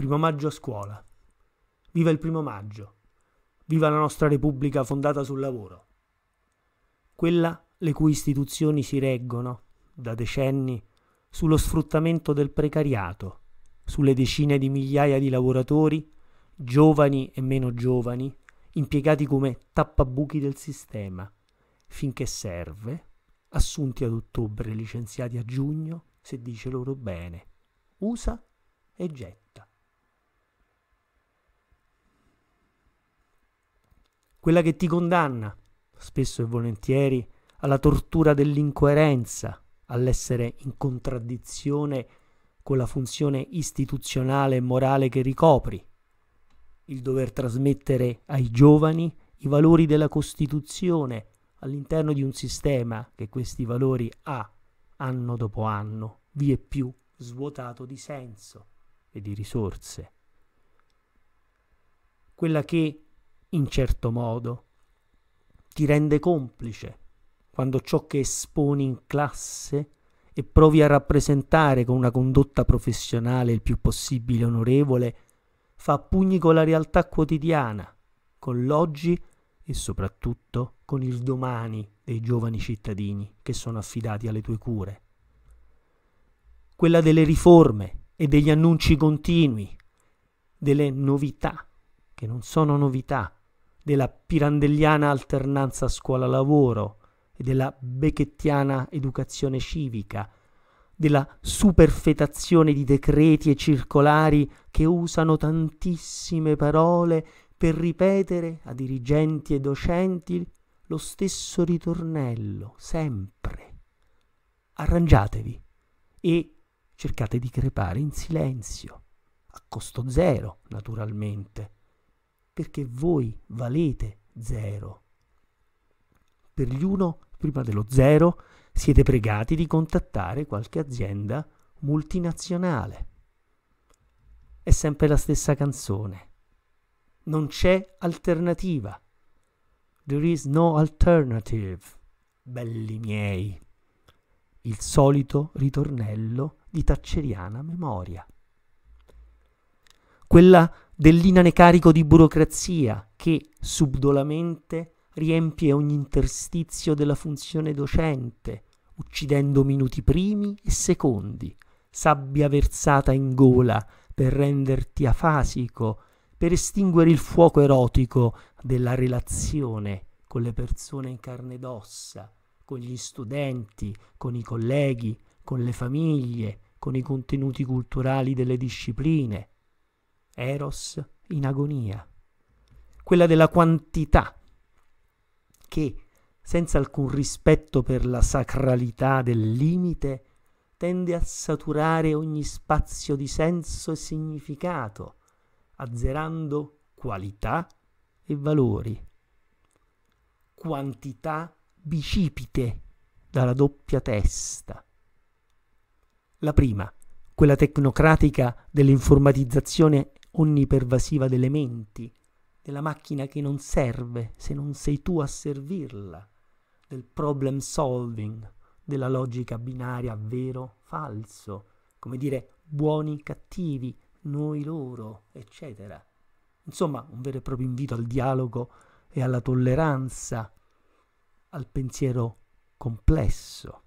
Primo maggio a scuola. Viva il primo maggio. Viva la nostra Repubblica fondata sul lavoro. Quella le cui istituzioni si reggono, da decenni, sullo sfruttamento del precariato, sulle decine di migliaia di lavoratori, giovani e meno giovani, impiegati come tappabuchi del sistema, finché serve, assunti ad ottobre, licenziati a giugno, se dice loro bene, usa e getta. quella che ti condanna, spesso e volentieri, alla tortura dell'incoerenza, all'essere in contraddizione con la funzione istituzionale e morale che ricopri, il dover trasmettere ai giovani i valori della Costituzione all'interno di un sistema che questi valori ha, anno dopo anno, vie più svuotato di senso e di risorse. Quella che in certo modo, ti rende complice quando ciò che esponi in classe e provi a rappresentare con una condotta professionale il più possibile onorevole, fa pugni con la realtà quotidiana, con l'oggi e soprattutto con il domani dei giovani cittadini che sono affidati alle tue cure. Quella delle riforme e degli annunci continui, delle novità che non sono novità, della pirandelliana alternanza scuola-lavoro e della becchettiana educazione civica, della superfetazione di decreti e circolari che usano tantissime parole per ripetere a dirigenti e docenti lo stesso ritornello, sempre. Arrangiatevi e cercate di crepare in silenzio, a costo zero, naturalmente perché voi valete zero. Per gli uno, prima dello zero, siete pregati di contattare qualche azienda multinazionale. È sempre la stessa canzone. Non c'è alternativa. There is no alternative. Belli miei. Il solito ritornello di tacceriana memoria quella dell'inanecarico di burocrazia che subdolamente riempie ogni interstizio della funzione docente, uccidendo minuti primi e secondi, sabbia versata in gola per renderti afasico, per estinguere il fuoco erotico della relazione con le persone in carne ed ossa, con gli studenti, con i colleghi, con le famiglie, con i contenuti culturali delle discipline, eros in agonia, quella della quantità che, senza alcun rispetto per la sacralità del limite, tende a saturare ogni spazio di senso e significato, azzerando qualità e valori. Quantità bicipite dalla doppia testa. La prima, quella tecnocratica dell'informatizzazione onnipervasiva delle menti, della macchina che non serve se non sei tu a servirla, del problem solving, della logica binaria vero-falso, come dire buoni, cattivi, noi, loro, eccetera. Insomma, un vero e proprio invito al dialogo e alla tolleranza, al pensiero complesso,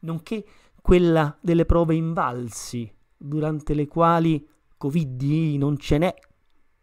nonché quella delle prove invalsi, durante le quali Covid non ce n'è,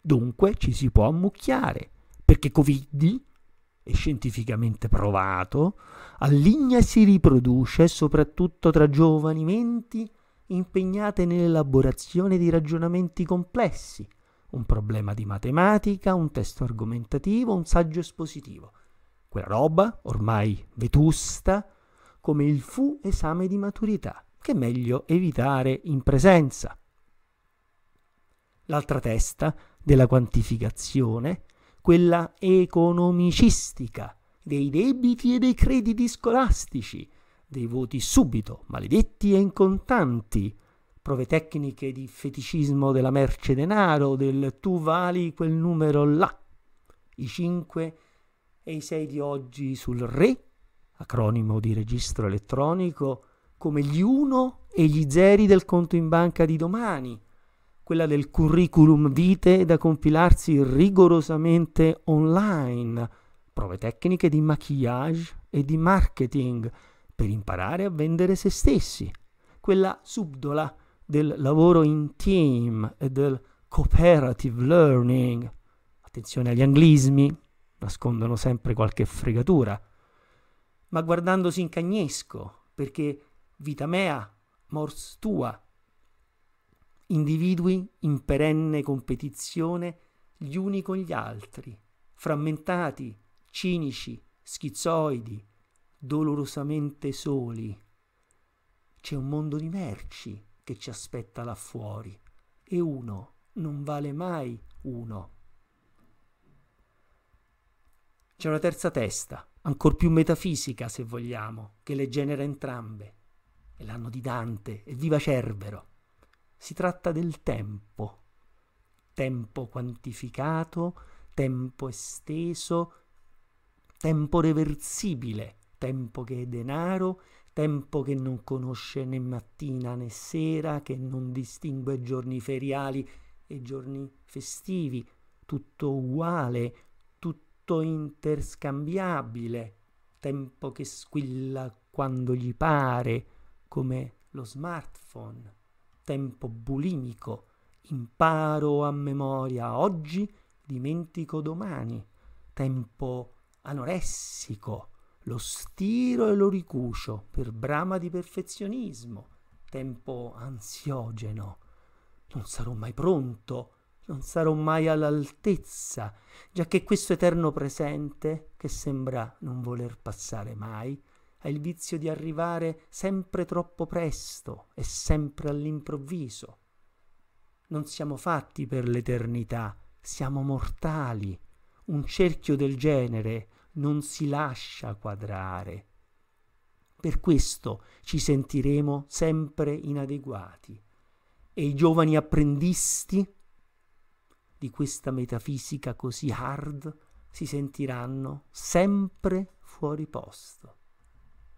dunque ci si può ammucchiare, perché Covid è scientificamente provato, alligna e si riproduce soprattutto tra giovani menti impegnate nell'elaborazione di ragionamenti complessi, un problema di matematica, un testo argomentativo, un saggio espositivo. Quella roba, ormai vetusta, come il fu esame di maturità, che è meglio evitare in presenza l'altra testa della quantificazione, quella economicistica, dei debiti e dei crediti scolastici, dei voti subito, maledetti e incontanti, prove tecniche di feticismo della merce denaro, del tu vali quel numero là, i 5 e i 6 di oggi sul re, acronimo di registro elettronico, come gli 1 e gli 0 del conto in banca di domani, quella del curriculum vitae da compilarsi rigorosamente online, prove tecniche di maquillage e di marketing per imparare a vendere se stessi, quella subdola del lavoro in team e del cooperative learning. Attenzione agli anglismi, nascondono sempre qualche fregatura. Ma guardandosi in cagnesco, perché vita mea, mors tua, individui in perenne competizione gli uni con gli altri, frammentati, cinici, schizoidi, dolorosamente soli. C'è un mondo di merci che ci aspetta là fuori e uno non vale mai uno. C'è una terza testa, ancor più metafisica se vogliamo, che le genera entrambe. È l'anno di Dante e viva Cerbero! Si tratta del tempo, tempo quantificato, tempo esteso, tempo reversibile, tempo che è denaro, tempo che non conosce né mattina né sera, che non distingue giorni feriali e giorni festivi, tutto uguale, tutto interscambiabile, tempo che squilla quando gli pare, come lo smartphone tempo bulimico, imparo a memoria oggi, dimentico domani, tempo anoressico, lo stiro e lo ricucio per brama di perfezionismo, tempo ansiogeno. Non sarò mai pronto, non sarò mai all'altezza, già che questo eterno presente, che sembra non voler passare mai, ha il vizio di arrivare sempre troppo presto e sempre all'improvviso. Non siamo fatti per l'eternità, siamo mortali. Un cerchio del genere non si lascia quadrare. Per questo ci sentiremo sempre inadeguati. E i giovani apprendisti di questa metafisica così hard si sentiranno sempre fuori posto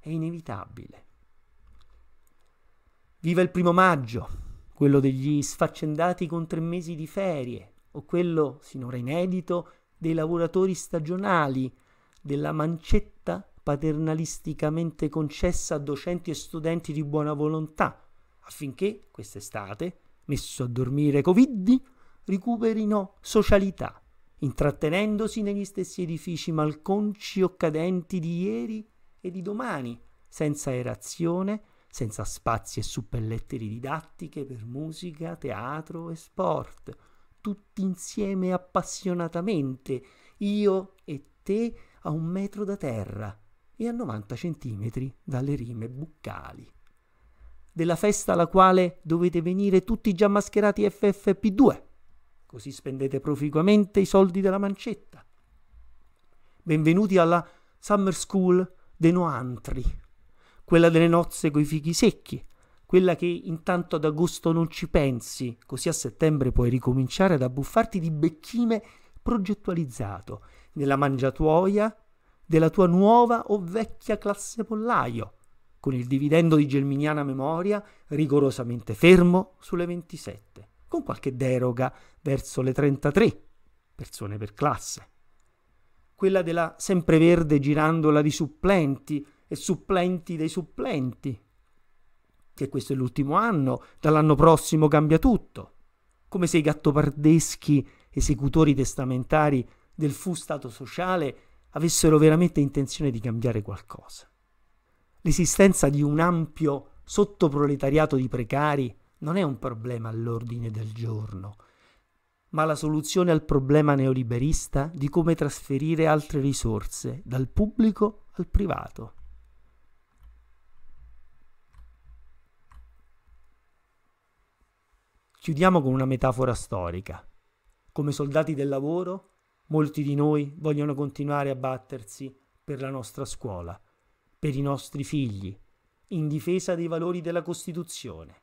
è inevitabile. Viva il primo maggio, quello degli sfaccendati con tre mesi di ferie, o quello, sinora inedito, dei lavoratori stagionali, della mancetta paternalisticamente concessa a docenti e studenti di buona volontà, affinché quest'estate, messo a dormire coviddi, recuperino socialità, intrattenendosi negli stessi edifici malconci o cadenti di ieri e di domani, senza erazione, senza spazi e suppelletteri didattiche per musica, teatro e sport, tutti insieme appassionatamente, io e te a un metro da terra e a 90 centimetri dalle rime buccali. Della festa alla quale dovete venire tutti già mascherati FFP2, così spendete proficuamente i soldi della mancetta. Benvenuti alla Summer School dei noantri, quella delle nozze coi fichi secchi, quella che intanto ad agosto non ci pensi, così a settembre puoi ricominciare ad abbuffarti di becchime progettualizzato nella mangiatoia della tua nuova o vecchia classe pollaio, con il dividendo di germiniana memoria rigorosamente fermo sulle 27, con qualche deroga verso le 33 persone per classe quella della sempreverde girandola di supplenti e supplenti dei supplenti. Che questo è l'ultimo anno, dall'anno prossimo cambia tutto. Come se i gattopardeschi esecutori testamentari del fu stato sociale avessero veramente intenzione di cambiare qualcosa. L'esistenza di un ampio sottoproletariato di precari non è un problema all'ordine del giorno, ma la soluzione al problema neoliberista di come trasferire altre risorse dal pubblico al privato. Chiudiamo con una metafora storica. Come soldati del lavoro, molti di noi vogliono continuare a battersi per la nostra scuola, per i nostri figli, in difesa dei valori della Costituzione.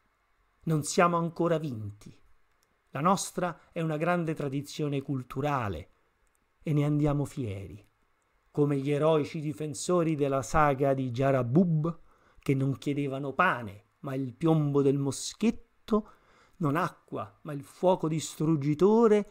Non siamo ancora vinti. La nostra è una grande tradizione culturale e ne andiamo fieri, come gli eroici difensori della saga di Jarabub che non chiedevano pane, ma il piombo del moschetto, non acqua, ma il fuoco distruggitore,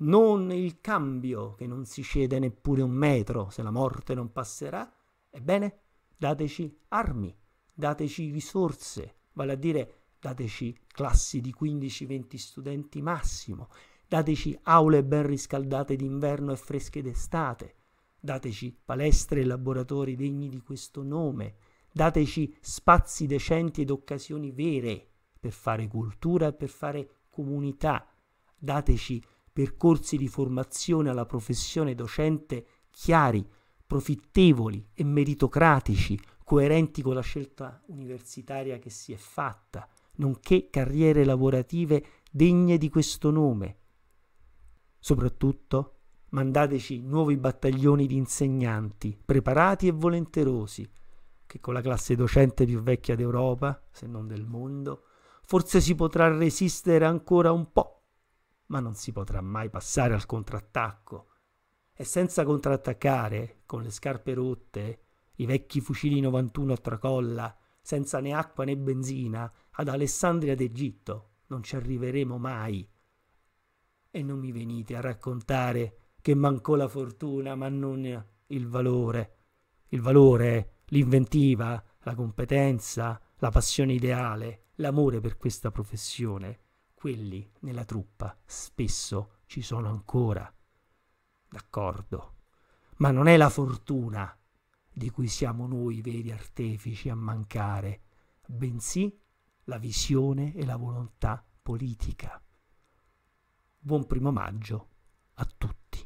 non il cambio che non si cede neppure un metro se la morte non passerà. Ebbene, dateci armi, dateci risorse, vale a dire dateci classi di 15-20 studenti massimo, dateci aule ben riscaldate d'inverno e fresche d'estate, dateci palestre e laboratori degni di questo nome, dateci spazi decenti ed occasioni vere per fare cultura e per fare comunità, dateci percorsi di formazione alla professione docente chiari, profittevoli e meritocratici, coerenti con la scelta universitaria che si è fatta nonché carriere lavorative degne di questo nome. Soprattutto mandateci nuovi battaglioni di insegnanti, preparati e volenterosi, che con la classe docente più vecchia d'Europa, se non del mondo, forse si potrà resistere ancora un po', ma non si potrà mai passare al contrattacco. E senza contrattaccare, con le scarpe rotte, i vecchi fucili 91 a tracolla, senza né acqua né benzina, ad Alessandria d'Egitto, non ci arriveremo mai. E non mi venite a raccontare che mancò la fortuna, ma non il valore. Il valore, l'inventiva, la competenza, la passione ideale, l'amore per questa professione. Quelli nella truppa spesso ci sono ancora. D'accordo. Ma non è la fortuna di cui siamo noi veri artefici a mancare, bensì la visione e la volontà politica. Buon primo maggio a tutti.